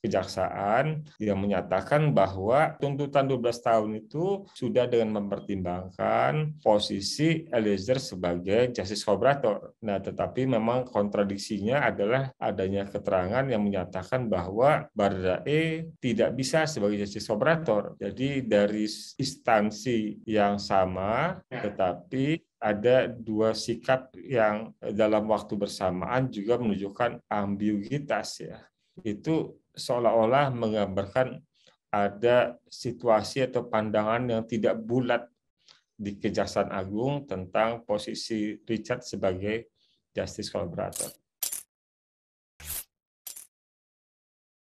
kejaksaan yang menyatakan bahwa tuntutan 12 tahun itu sudah dengan mempertimbangkan posisi Eliezer sebagai justice collaborator. Nah, tetapi memang kontradiksinya adalah adanya keterangan yang menyatakan bahwa Bardae tidak bisa sebagai justice collaborator. Jadi dari instansi yang sama ya. tetapi ada dua sikap yang dalam waktu bersamaan juga menunjukkan ambiguitas ya. Itu seolah-olah menggambarkan ada situasi atau pandangan yang tidak bulat di Kejaksaan Agung tentang posisi Richard sebagai justice collaborator.